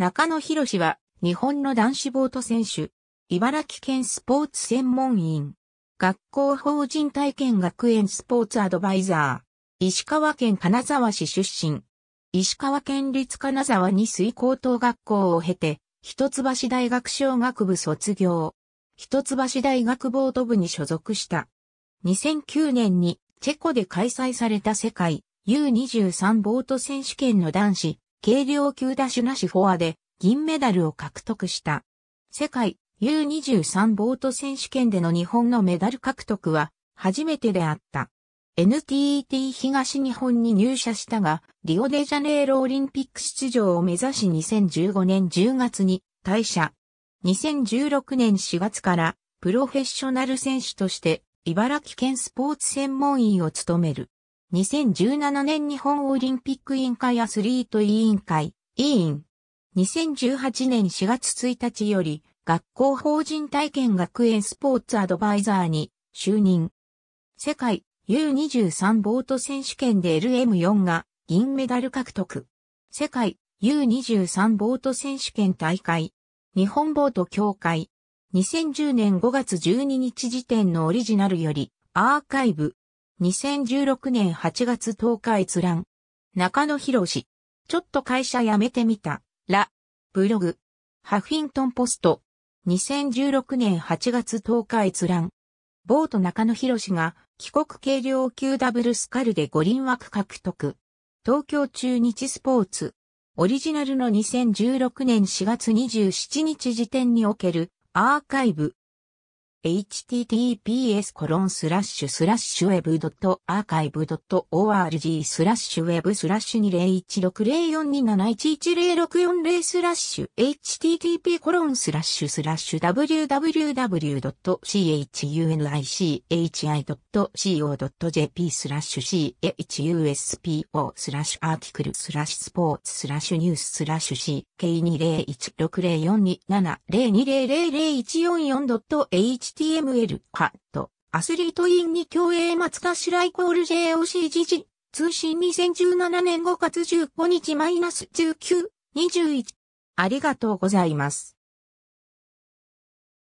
中野博士は、日本の男子ボート選手、茨城県スポーツ専門員、学校法人体験学園スポーツアドバイザー、石川県金沢市出身、石川県立金沢に水高等学校を経て、一橋大学小学部卒業、一橋大学ボート部に所属した。2009年にチェコで開催された世界 U23 ボート選手権の男子軽量級ダッシュなしフォアで銀メダルを獲得した。世界 U23 ボート選手権での日本のメダル獲得は初めてであった。NTT 東日本に入社したが、リオデジャネイロオリンピック出場を目指し2015年10月に退社。2016年4月からプロフェッショナル選手として茨城県スポーツ専門員を務める。2017年日本オリンピック委員会アスリート委員会、委員。2018年4月1日より、学校法人体験学園スポーツアドバイザーに就任。世界 U23 ボート選手権で LM4 が銀メダル獲得。世界 U23 ボート選手権大会。日本ボート協会。2010年5月12日時点のオリジナルよりアーカイブ2016年8月10日閲覧。中野博士。ちょっと会社辞めてみた。ら。ブログ。ハフィントンポスト。2016年8月10日閲覧。ボート中野博士が帰国軽量級ダブルスカルで五輪枠獲得。東京中日スポーツ。オリジナルの2016年4月27日時点におけるアーカイブ。https コロンスラッシュスラッシュウェブド web.archive.org スラッシュウェブスラッシュ20160427110640スラッシュ http コロンスラッシュスラッシュ www.chunichi.co.jp スラッシュ chuspo スラッシュアーティクルスラッシュスポーツスラッシュニューススラッシュ ck2016042702000144.h HTML ハットアスリートインに競泳松頭イコール JOC g g 通信2017年5月15日マイナス19、21。ありがとうございます。